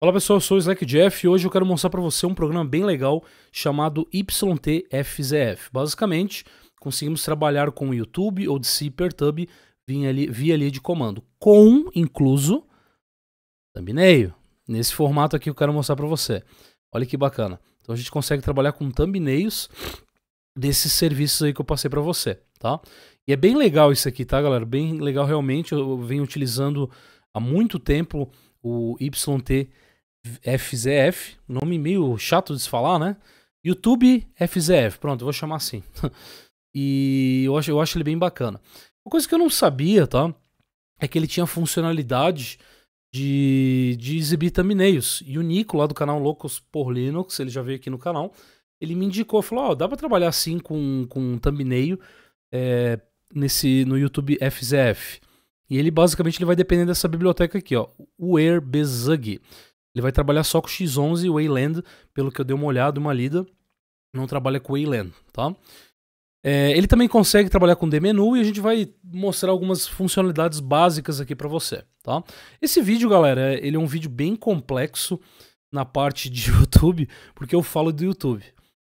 Olá pessoal, eu sou o Slack Jeff e hoje eu quero mostrar para você um programa bem legal chamado YTFZF. Basicamente, conseguimos trabalhar com o YouTube ou de Pertub via, via linha de comando, com incluso thumbnail. Nesse formato aqui eu quero mostrar para você. Olha que bacana. Então a gente consegue trabalhar com thumbnails desses serviços aí que eu passei para você, tá? E é bem legal isso aqui, tá, galera? Bem legal realmente. Eu venho utilizando há muito tempo o YT FZF, nome meio chato de se falar, né? YouTube FZF, pronto, vou chamar assim. e eu acho, eu acho ele bem bacana. Uma coisa que eu não sabia, tá? É que ele tinha funcionalidade de, de exibir thumbnails. E o Nico, lá do canal Loucos por Linux, ele já veio aqui no canal, ele me indicou, falou, ó, oh, dá pra trabalhar assim com, com um thumbnail é, nesse, no YouTube FZF. E ele basicamente ele vai depender dessa biblioteca aqui, ó, o Airbzg. Ele vai trabalhar só com X11 e Wayland, pelo que eu dei uma olhada, uma lida. Não trabalha com Wayland, tá? É, ele também consegue trabalhar com DMenu e a gente vai mostrar algumas funcionalidades básicas aqui para você, tá? Esse vídeo, galera, é, ele é um vídeo bem complexo na parte de YouTube, porque eu falo do YouTube.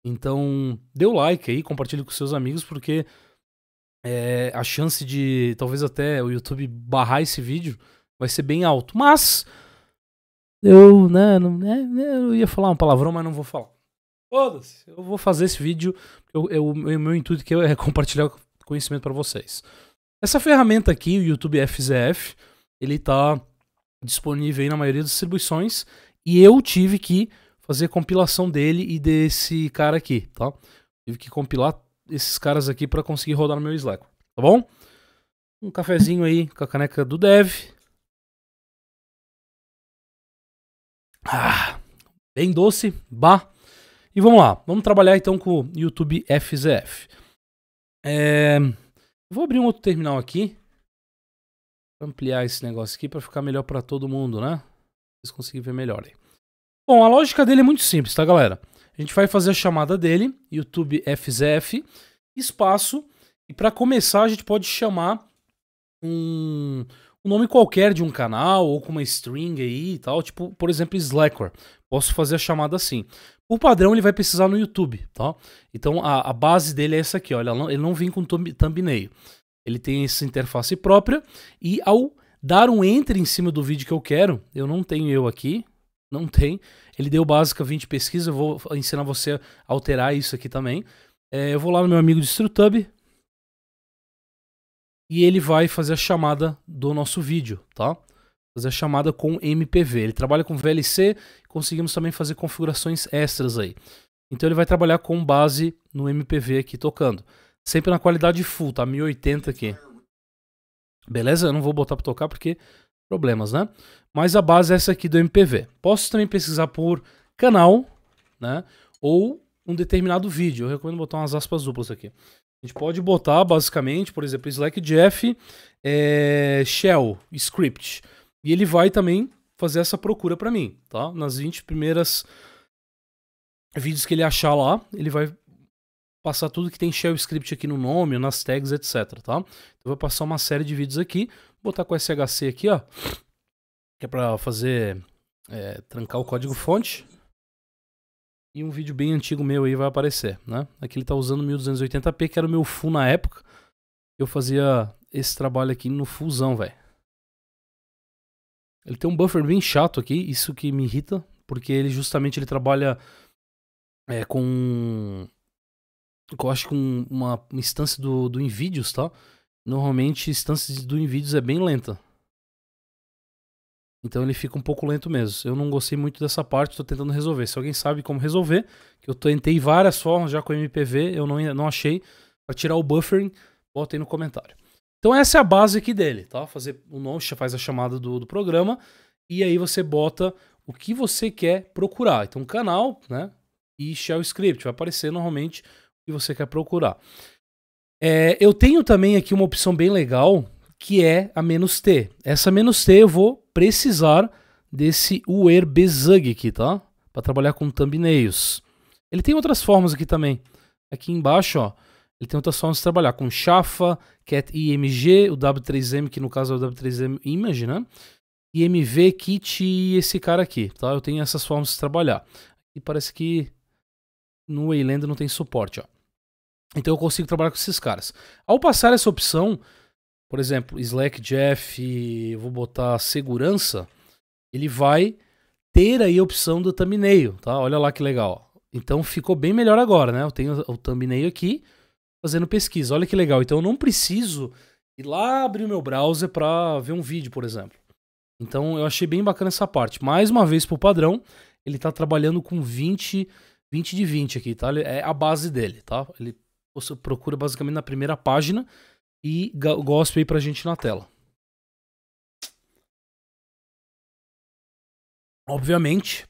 Então, dê o like aí, compartilhe com seus amigos, porque é, a chance de talvez até o YouTube barrar esse vídeo vai ser bem alto. Mas eu, né, não, né, né, eu ia falar um palavrão, mas não vou falar. Foda-se, eu vou fazer esse vídeo. O meu intuito que é compartilhar conhecimento para vocês. Essa ferramenta aqui, o YouTube FZF, ele tá disponível aí na maioria das distribuições e eu tive que fazer compilação dele e desse cara aqui, tá? Tive que compilar esses caras aqui para conseguir rodar no meu Slack, tá bom? Um cafezinho aí com a caneca do Dev. Ah, bem doce, bah. E vamos lá, vamos trabalhar então com o YouTube FZF. É, vou abrir um outro terminal aqui. Ampliar esse negócio aqui para ficar melhor para todo mundo, né? Vocês conseguirem ver melhor aí. Bom, a lógica dele é muito simples, tá, galera? A gente vai fazer a chamada dele, YouTube FZF, espaço, e para começar a gente pode chamar um, um nome qualquer de um canal ou com uma string aí e tal, tipo, por exemplo, Slackware. Posso fazer a chamada assim. o padrão, ele vai precisar no YouTube, tá? Então, a, a base dele é essa aqui, olha, ele não vem com thumbnail. Ele tem essa interface própria e ao dar um enter em cima do vídeo que eu quero, eu não tenho eu aqui, não tem. Ele deu básica 20 pesquisa, eu vou ensinar você a alterar isso aqui também. É, eu vou lá no meu amigo DistroTub, e ele vai fazer a chamada do nosso vídeo, tá? Fazer a chamada com MPV. Ele trabalha com VLC, conseguimos também fazer configurações extras aí. Então ele vai trabalhar com base no MPV aqui tocando. Sempre na qualidade full, tá? 1080 aqui. Beleza? Eu não vou botar para tocar porque problemas, né? Mas a base é essa aqui do MPV. Posso também pesquisar por canal, né? Ou um determinado vídeo. Eu recomendo botar umas aspas duplas aqui. A gente pode botar, basicamente, por exemplo, Slack é, shell, script. E ele vai também fazer essa procura para mim, tá? Nas 20 primeiras vídeos que ele achar lá, ele vai passar tudo que tem shell script aqui no nome, nas tags, etc, tá? Então, eu vou passar uma série de vídeos aqui, botar com SHC aqui, ó, que é para fazer é, trancar o código fonte e um vídeo bem antigo meu aí vai aparecer, né? Aqui ele tá usando 1280p, que era o meu full na época. Eu fazia esse trabalho aqui no fullzão, velho. Ele tem um buffer bem chato aqui, isso que me irrita, porque ele justamente ele trabalha é, com eu acho que com uma instância do, do Nvidia, tá? Normalmente instâncias do Nvidia é bem lenta. Então ele fica um pouco lento mesmo. Eu não gostei muito dessa parte, estou tentando resolver. Se alguém sabe como resolver, que eu tentei várias formas já com MPV, eu não, não achei. Para tirar o buffering, bota aí no comentário. Então essa é a base aqui dele, tá? Fazer o nome, faz a chamada do, do programa e aí você bota o que você quer procurar. Então canal, né? E shell script vai aparecer normalmente o que você quer procurar. É, eu tenho também aqui uma opção bem legal que é a menos T. Essa menos T eu vou precisar desse UER Bezug aqui, tá? Para trabalhar com thumbnails. Ele tem outras formas aqui também. Aqui embaixo, ó, ele tem outras formas de trabalhar com chafa, cat img, o w3m, que no caso é o w3m image, né? IMV kit e esse cara aqui, tá? Eu tenho essas formas de trabalhar. E parece que no Wayland não tem suporte, ó. Então eu consigo trabalhar com esses caras. Ao passar essa opção, por exemplo, Slack Jeff, vou botar segurança, ele vai ter aí a opção do thumbnail, tá? Olha lá que legal. Então ficou bem melhor agora, né? Eu tenho o thumbnail aqui fazendo pesquisa. Olha que legal. Então eu não preciso ir lá abrir o meu browser para ver um vídeo, por exemplo. Então eu achei bem bacana essa parte. Mais uma vez pro padrão, ele tá trabalhando com 20 20 de 20 aqui, tá? É a base dele, tá? Ele procura basicamente na primeira página e gospel aí pra gente na tela. Obviamente,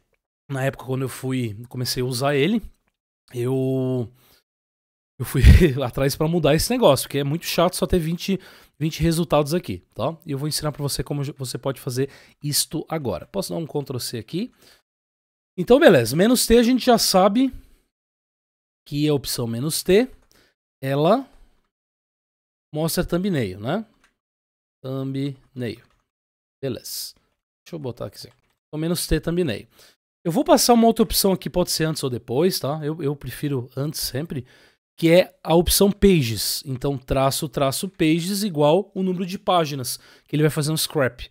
na época quando eu fui, comecei a usar ele, eu eu fui atrás para mudar esse negócio, porque é muito chato só ter 20, 20 resultados aqui, tá? E eu vou ensinar para você como você pode fazer isto agora. Posso dar um Ctrl C aqui? Então, beleza. Menos T a gente já sabe que a opção menos T, ela Mostra thumbnail, né? Thumbnail. Beleza. Deixa eu botar aqui. Pelo menos T thumbnail. Eu vou passar uma outra opção aqui, pode ser antes ou depois, tá? Eu, eu prefiro antes sempre, que é a opção pages. Então, traço, traço, pages igual o número de páginas, que ele vai fazer um scrap.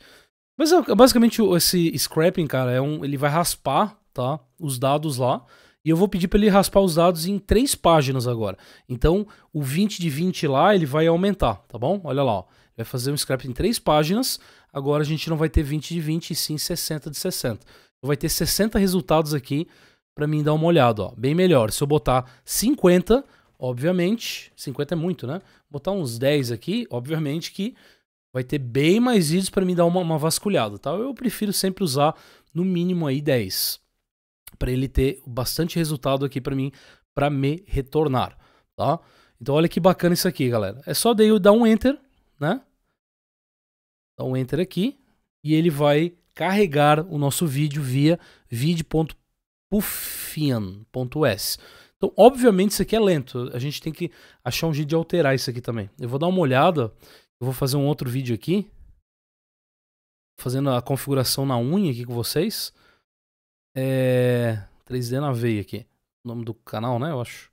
Mas é basicamente esse scrapping, cara, é um, ele vai raspar, tá? Os dados lá e eu vou pedir para ele raspar os dados em três páginas agora. Então, o 20 de 20 lá, ele vai aumentar, tá bom? Olha lá, ó. vai fazer um scrap em três páginas, agora a gente não vai ter 20 de 20, e sim 60 de 60. Então, vai ter 60 resultados aqui para mim dar uma olhada, ó. Bem melhor. Se eu botar 50, obviamente, 50 é muito, né? Botar uns 10 aqui, obviamente que vai ter bem mais vídeos para mim dar uma, uma vasculhada, tá? Eu prefiro sempre usar no mínimo aí 10 para ele ter bastante resultado aqui para mim, para me retornar, tá? Então olha que bacana isso aqui, galera. É só daí eu dar um enter, né? Dá um enter aqui e ele vai carregar o nosso vídeo via vid.puffian.s. Então, obviamente isso aqui é lento. A gente tem que achar um jeito de alterar isso aqui também. Eu vou dar uma olhada, eu vou fazer um outro vídeo aqui fazendo a configuração na unha aqui com vocês. É. 3D na veia aqui. O nome do canal, né? Eu acho.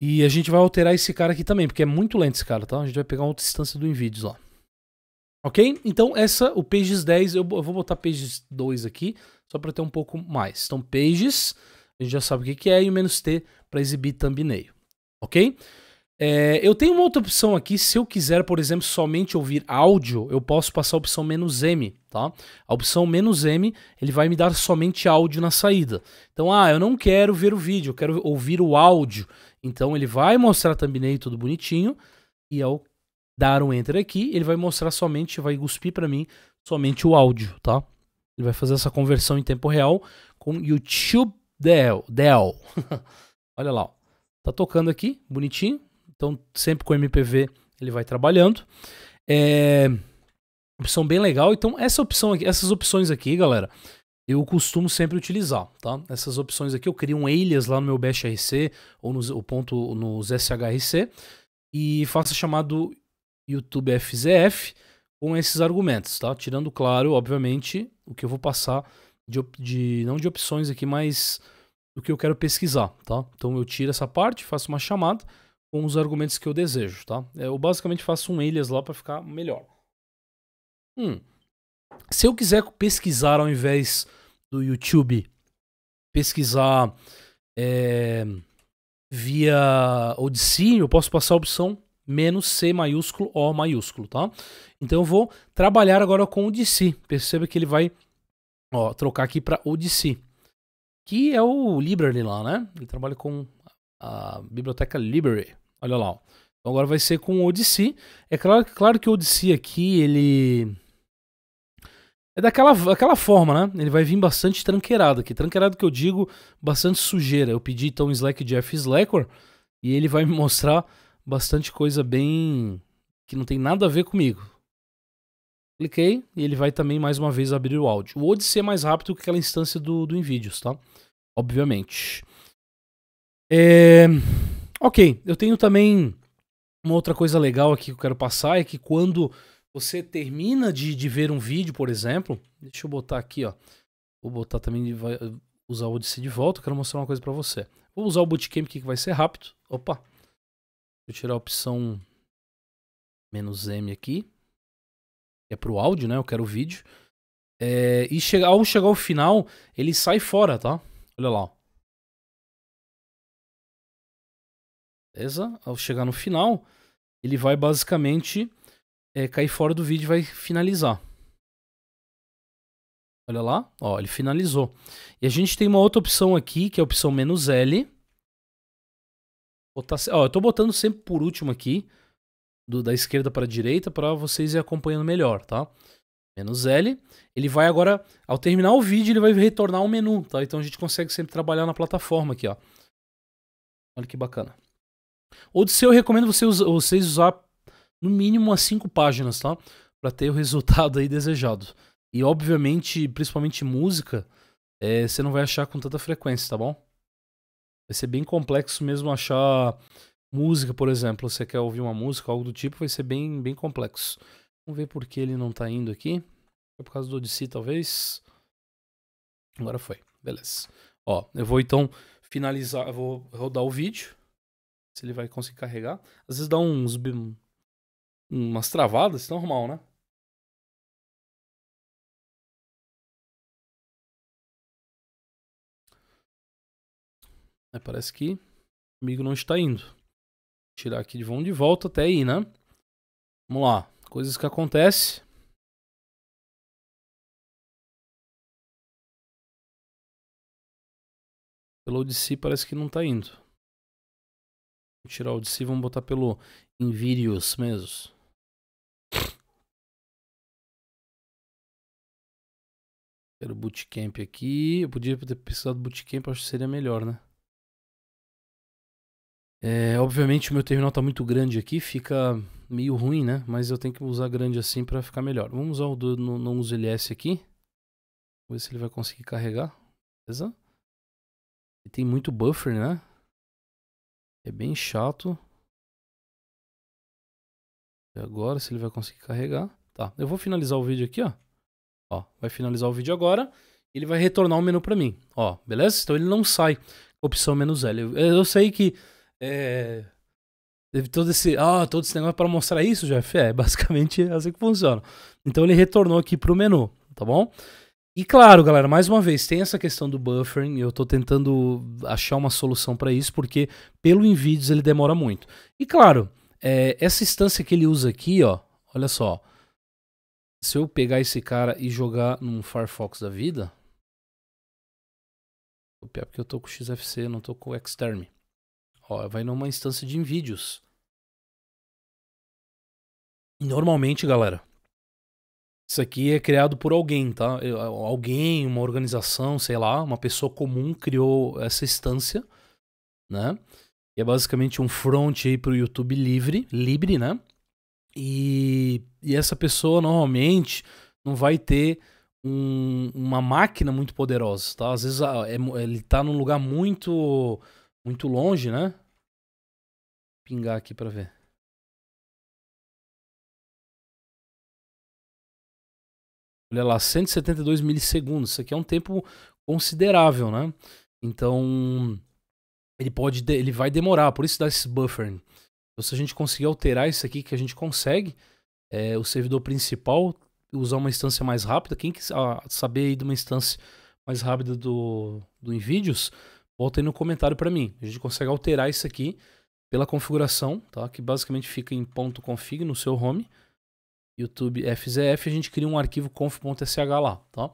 E a gente vai alterar esse cara aqui também, porque é muito lento esse cara, tá? A gente vai pegar uma outra instância do NVIDIA lá. Ok? Então, essa, o Pages 10, eu vou botar Pages 2 aqui, só para ter um pouco mais. Então, Pages, a gente já sabe o que é, e o menos T para exibir thumbnail. Ok? É, eu tenho uma outra opção aqui, se eu quiser, por exemplo, somente ouvir áudio, eu posso passar a opção menos "-m", tá? A opção menos "-m", ele vai me dar somente áudio na saída. Então, ah, eu não quero ver o vídeo, eu quero ouvir o áudio. Então, ele vai mostrar a thumbnail tudo bonitinho, e ao dar um enter aqui, ele vai mostrar somente, vai cuspir para mim somente o áudio, tá? Ele vai fazer essa conversão em tempo real com YouTube Dell. Olha lá, ó. Tá tocando aqui, bonitinho. Então, sempre com o MPV, ele vai trabalhando. É, opção bem legal. Então, essa opção aqui, essas opções aqui, galera, eu costumo sempre utilizar, tá? Essas opções aqui, eu crio um alias lá no meu BashRC ou nos, ponto, nos SHRC e faço chamado YouTube FZF com esses argumentos, tá? Tirando, claro, obviamente, o que eu vou passar de, de não de opções aqui, mas do que eu quero pesquisar, tá? Então eu tiro essa parte, faço uma chamada, com os argumentos que eu desejo, tá? É, eu basicamente faço um alias lá para ficar melhor. Hum. Se eu quiser pesquisar ao invés do YouTube, pesquisar é, via Odyssey, eu posso passar a opção menos C maiúsculo O maiúsculo, tá? Então eu vou trabalhar agora com Odyssey. Perceba que ele vai ó, trocar aqui para Odyssey, que é o library lá, né? Ele trabalha com a biblioteca library. Olha lá. Ó. Então agora vai ser com o Odyssey. É claro, claro que o Odyssey aqui, ele... É daquela aquela forma, né? Ele vai vir bastante tranqueirado aqui. Tranqueirado que eu digo, bastante sujeira. Eu pedi então Slack Jeff Slacker e ele vai me mostrar bastante coisa bem... que não tem nada a ver comigo. Cliquei e ele vai também mais uma vez abrir o áudio. O Odyssey é mais rápido que aquela instância do, do Invidios, tá? Obviamente. É... Ok, eu tenho também uma outra coisa legal aqui que eu quero passar é que quando você termina de, de ver um vídeo, por exemplo, deixa eu botar aqui, ó. Vou botar também, vai usar o Odyssey de volta, quero mostrar uma coisa para você. Vou usar o Bootcamp aqui que vai ser rápido. Opa! Deixa eu tirar a opção menos M aqui. É pro áudio, né? Eu quero o vídeo. É, e chega, ao chegar ao final, ele sai fora, tá? Olha lá, ó. Beleza? Ao chegar no final, ele vai basicamente é, cair fora do vídeo e vai finalizar. Olha lá, ó, ele finalizou. E a gente tem uma outra opção aqui, que é a opção menos "-l". Botar, ó, eu estou botando sempre por último aqui, do, da esquerda para a direita, para vocês ir acompanhando melhor, tá? Menos "-l". Ele vai agora, ao terminar o vídeo, ele vai retornar ao menu, tá? Então a gente consegue sempre trabalhar na plataforma aqui, ó. Olha que bacana. Odisseu eu recomendo vocês, vocês usar no mínimo as cinco páginas, tá? Para ter o resultado aí desejado. E obviamente, principalmente música, é, você não vai achar com tanta frequência, tá bom? Vai ser bem complexo mesmo achar música, por exemplo. Você quer ouvir uma música, algo do tipo, vai ser bem, bem complexo. Vamos ver por que ele não tá indo aqui. Foi por causa do Odyssey, talvez. Agora foi. Beleza. Ó, eu vou então finalizar, eu vou rodar o vídeo se ele vai conseguir carregar. Às vezes dá uns umas travadas, é normal, né? É, parece que amigo não está indo. Vou tirar aqui de vão de volta até aí, né? Vamos lá. Coisas que acontecem. Pelo de si parece que não está indo tirar o de si, vamos botar pelo Invirius mesmo. Quero bootcamp aqui. Eu podia ter pesquisado bootcamp, acho que seria melhor, né? É, obviamente o meu terminal está muito grande aqui, fica meio ruim, né? Mas eu tenho que usar grande assim para ficar melhor. Vamos usar o do no, não uso LS aqui. ver se ele vai conseguir carregar. Beleza? E tem muito buffer, né? É bem chato. E agora, se ele vai conseguir carregar. Tá, eu vou finalizar o vídeo aqui, ó. Ó, vai finalizar o vídeo agora. Ele vai retornar o menu para mim, ó, beleza? Então ele não sai opção menos L. Eu, eu sei que é, teve todo esse, ah, todo esse negócio para mostrar isso, Jeff. É basicamente é assim que funciona. Então ele retornou aqui pro menu, tá bom? E claro, galera, mais uma vez, tem essa questão do buffering, eu estou tentando achar uma solução para isso, porque pelo Nvidia ele demora muito. E claro, é, essa instância que ele usa aqui, ó, olha só, se eu pegar esse cara e jogar num Firefox da vida, copiar porque eu tô com XFC, não tô com Xterm. Ó, vai numa instância de Nvidios. Normalmente, galera, isso aqui é criado por alguém, tá? Alguém, uma organização, sei lá, uma pessoa comum criou essa instância, né? E é basicamente um front aí pro YouTube livre, livre, né? E, e essa pessoa normalmente não vai ter um, uma máquina muito poderosa, tá? Às vezes é, ele tá num lugar muito, muito longe, né? Vou pingar aqui para ver. Olha lá, 172 milissegundos. Isso aqui é um tempo considerável, né? Então, ele pode, ele vai demorar, por isso dá esse buffering. Então, se a gente conseguir alterar isso aqui, que a gente consegue, é, o servidor principal usar uma instância mais rápida. Quem quiser ah, saber aí de uma instância mais rápida do, do NVIDIOS, bota aí no comentário para mim. A gente consegue alterar isso aqui pela configuração, tá? Que basicamente fica em ponto .config no seu home. YouTube FZF, a gente cria um arquivo conf.sh lá, tá?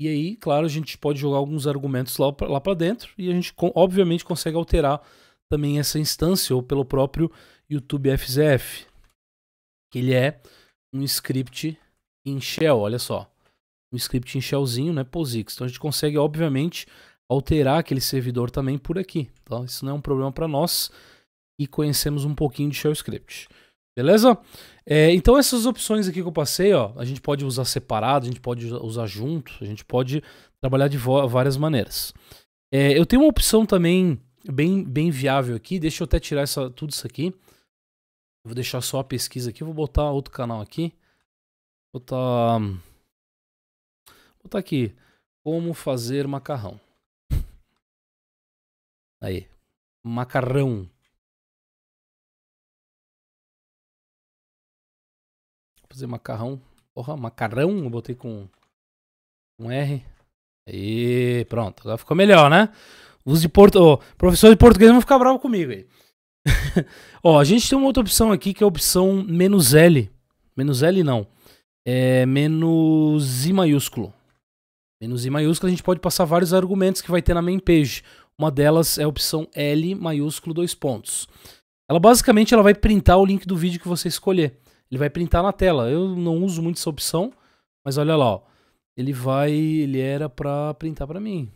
E aí, claro, a gente pode jogar alguns argumentos lá, lá para dentro e a gente, obviamente, consegue alterar também essa instância ou pelo próprio YouTube FZF, que ele é um script em shell, olha só. Um script em shellzinho, né, POSIX. Então a gente consegue, obviamente, alterar aquele servidor também por aqui, então Isso não é um problema para nós e conhecemos um pouquinho de shell script. Beleza? É, então essas opções aqui que eu passei, ó, a gente pode usar separado, a gente pode usar junto, a gente pode trabalhar de várias maneiras. É, eu tenho uma opção também bem, bem viável aqui, deixa eu até tirar essa, tudo isso aqui. Vou deixar só a pesquisa aqui, vou botar outro canal aqui. Vou botar, vou botar aqui, como fazer macarrão. Aí, macarrão. fazer macarrão. Porra, macarrão, eu botei com um R. E pronto, agora ficou melhor, né? Os de porto... oh, professores de português vão ficar bravo comigo aí. Ó, oh, a gente tem uma outra opção aqui que é a opção menos L. Menos L não. É menos I maiúsculo. Menos I maiúsculo a gente pode passar vários argumentos que vai ter na main page. Uma delas é a opção L maiúsculo dois pontos. Ela basicamente ela vai printar o link do vídeo que você escolher ele vai printar na tela. Eu não uso muito essa opção, mas olha lá, ó. Ele vai, ele era pra printar pra mim.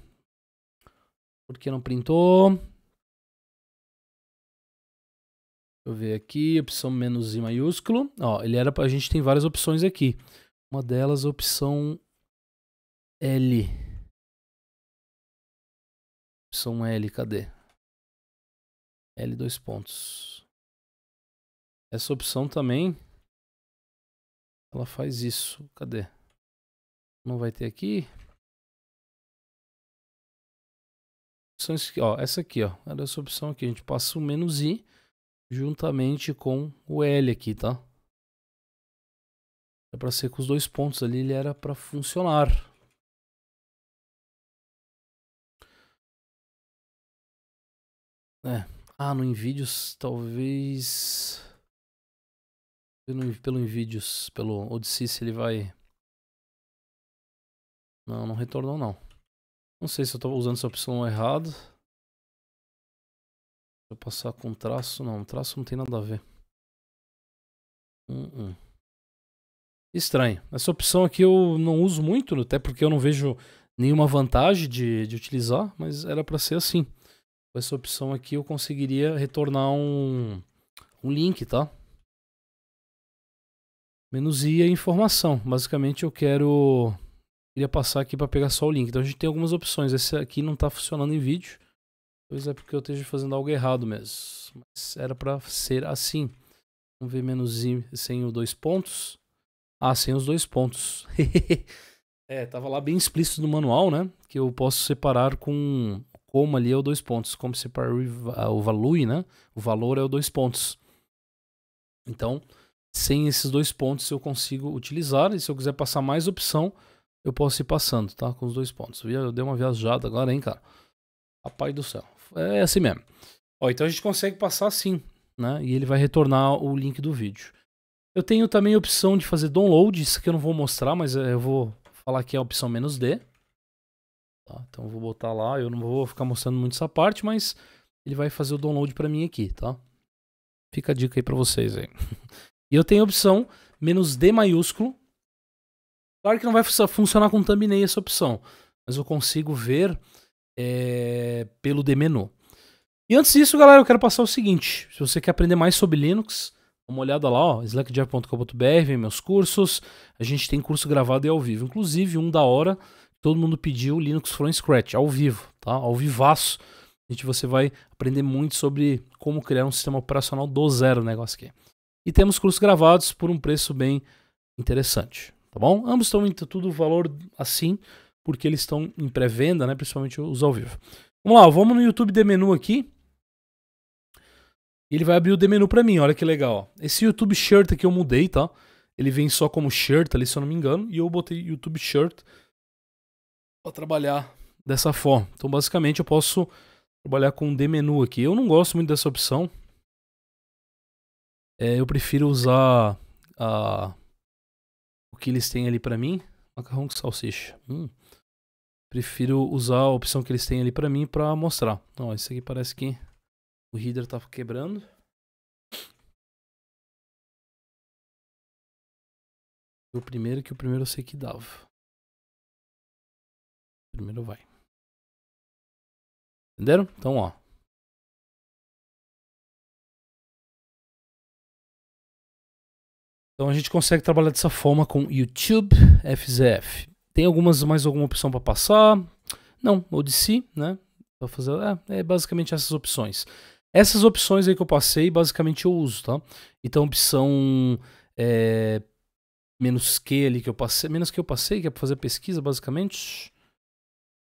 Por que não printou? Deixa eu ver aqui, opção menos i maiúsculo. Ó, ele era pra, a gente tem várias opções aqui. Uma delas a opção L. Opção L, cadê? L dois pontos. Essa opção também ela faz isso. Cadê? Não vai ter aqui. São aqui, ó, essa aqui, ó, era essa opção aqui. A gente passa o menos i juntamente com o L aqui, tá? É para ser com os dois pontos ali, ele era para funcionar. É. Ah, no vídeos talvez pelo, pelo Invidious, pelo Odyssey, se ele vai... Não, não retornou não. Não sei se eu tava usando essa opção errado. Vou passar com traço, não. Traço não tem nada a ver. Uh -uh. Estranho. Essa opção aqui eu não uso muito, até porque eu não vejo nenhuma vantagem de, de utilizar, mas era para ser assim. Com essa opção aqui eu conseguiria retornar um, um link, tá? menos i é informação. Basicamente eu quero queria passar aqui para pegar só o link. Então a gente tem algumas opções. Esse aqui não está funcionando em vídeo. Pois é porque eu esteja fazendo algo errado mesmo. Mas era para ser assim. Vamos ver menos i sem os dois pontos. Ah, sem os dois pontos. é, tava lá bem explícito no manual, né? Que eu posso separar com como ali é o dois pontos. Como separar o value, né? O valor é o dois pontos. Então, sem esses dois pontos eu consigo utilizar. E se eu quiser passar mais opção, eu posso ir passando, tá? Com os dois pontos. Eu dei uma viajada agora, hein, cara? Rapaz do céu. É assim mesmo. Ó, então a gente consegue passar assim, né? E ele vai retornar o link do vídeo. Eu tenho também a opção de fazer download, isso aqui eu não vou mostrar, mas eh, eu vou falar que é a opção menos D. Tá? Então eu vou botar lá, eu não vou ficar mostrando muito essa parte, mas ele vai fazer o download para mim aqui, tá? Fica a dica aí para vocês aí. E eu tenho a opção menos D maiúsculo. Claro que não vai funcionar com thumbnail essa opção, mas eu consigo ver é, pelo D menu. E antes disso, galera, eu quero passar o seguinte: se você quer aprender mais sobre Linux, uma olhada lá, ó, slackdev.com.br, vem meus cursos. A gente tem curso gravado e ao vivo, inclusive um da hora. Todo mundo pediu Linux from scratch, ao vivo, tá? Ao vivaço. A gente você vai aprender muito sobre como criar um sistema operacional do zero, negócio aqui e temos cursos gravados por um preço bem interessante, tá bom? Ambos estão em tudo valor assim, porque eles estão em pré-venda, né? Principalmente os ao vivo. Vamos lá, vamos no YouTube de menu aqui. Ele vai abrir o de menu para mim, olha que legal. Ó. Esse YouTube Shirt aqui eu mudei, tá? Ele vem só como shirt ali, se eu não me engano, e eu botei YouTube Shirt para trabalhar dessa forma. Então, basicamente, eu posso trabalhar com o de menu aqui. Eu não gosto muito dessa opção, é, eu prefiro usar a, o que eles têm ali para mim, macarrão com salsicha. Hum. Prefiro usar a opção que eles têm ali para mim para mostrar. Não, isso aqui parece que o header tá quebrando. O primeiro que o primeiro eu sei que dava. Primeiro vai. Entenderam? Então, ó. Então a gente consegue trabalhar dessa forma com YouTube FZF. Tem algumas mais alguma opção para passar? Não, Odyssey, né? Para fazer, é, é basicamente essas opções. Essas opções aí que eu passei, basicamente eu uso, tá? Então opção é, menos que ali que eu passei, menos que eu passei, que é para fazer pesquisa, basicamente.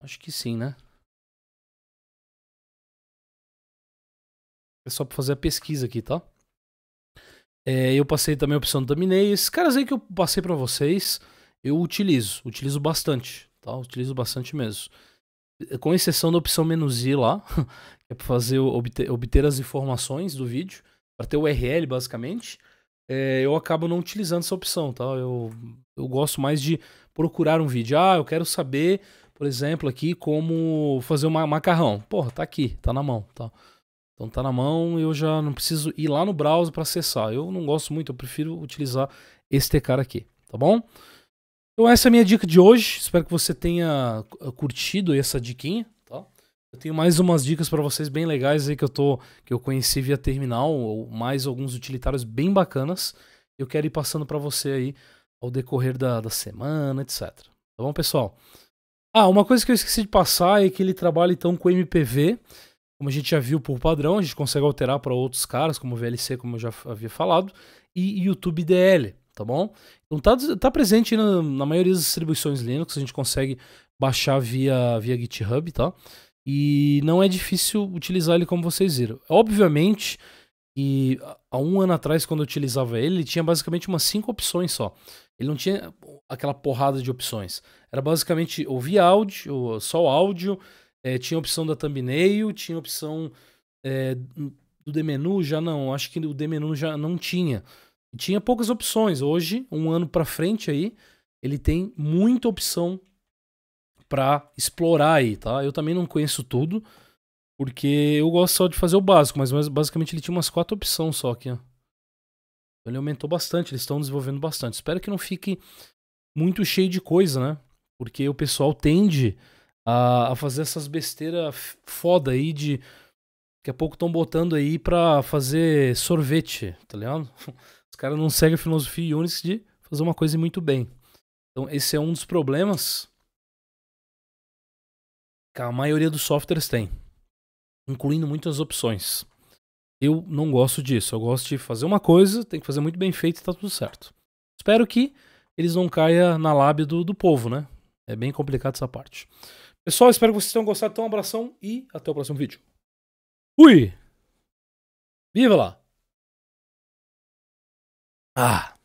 Acho que sim, né? É só para fazer a pesquisa aqui, tá? É, eu passei também a opção do Thumbnail. Esses caras aí que eu passei para vocês, eu utilizo, utilizo bastante, tá? Utilizo bastante mesmo. É, com exceção da opção menos i lá, que é para fazer obter, obter as informações do vídeo, para ter o URL basicamente. É, eu acabo não utilizando essa opção, tá? Eu, eu gosto mais de procurar um vídeo. Ah, eu quero saber, por exemplo, aqui como fazer um macarrão. Porra, tá aqui, tá na mão, tá? Então tá na mão, eu já não preciso ir lá no browser para acessar. Eu não gosto muito, eu prefiro utilizar este cara aqui, tá bom? Então essa é a minha dica de hoje. Espero que você tenha eh, curtido essa diquinha, tá? Eu tenho mais umas dicas para vocês bem legais aí que eu tô que eu conheci via terminal, ou mais alguns utilitários bem bacanas. Eu quero ir passando para você aí ao decorrer da, da semana, etc. Tá bom, pessoal? Ah, uma coisa que eu esqueci de passar é que ele trabalha então com MPV como a gente já viu por padrão, a gente consegue alterar para outros caras, como VLC, como eu já havia falado, e YouTube DL, tá bom? Então tá, tá presente na, na, maioria das distribuições Linux, a gente consegue baixar via, via GitHub, tá? E não é difícil utilizar ele como vocês viram. Obviamente, e há um ano atrás, quando eu utilizava ele, ele tinha basicamente umas cinco opções só. Ele não tinha aquela porrada de opções. Era basicamente ouvir áudio, só o áudio, é, tinha a opção da thumbnail, tinha a opção é, do D-menu, já não. Acho que o D-menu já não tinha. Tinha poucas opções. Hoje, um ano para frente aí, ele tem muita opção para explorar aí, tá? Eu também não conheço tudo, porque eu gosto só de fazer o básico, mas, mas basicamente ele tinha umas quatro opções só aqui, ó. Então, ele aumentou bastante, eles estão desenvolvendo bastante. Espero que não fique muito cheio de coisa, né? Porque o pessoal tende a, a fazer essas besteiras foda aí de. Daqui a pouco estão botando aí pra fazer sorvete, tá ligado? Os caras não seguem a filosofia Unix de fazer uma coisa muito bem. Então, esse é um dos problemas que a maioria dos softwares tem, incluindo muitas opções. Eu não gosto disso. Eu gosto de fazer uma coisa, tem que fazer muito bem feito e tá tudo certo. Espero que eles não caia na lábia do, do povo, né? É bem complicado essa parte. Pessoal, espero que vocês tenham gostado. Então, um abração e até o próximo vídeo. Fui! Viva lá! Ah!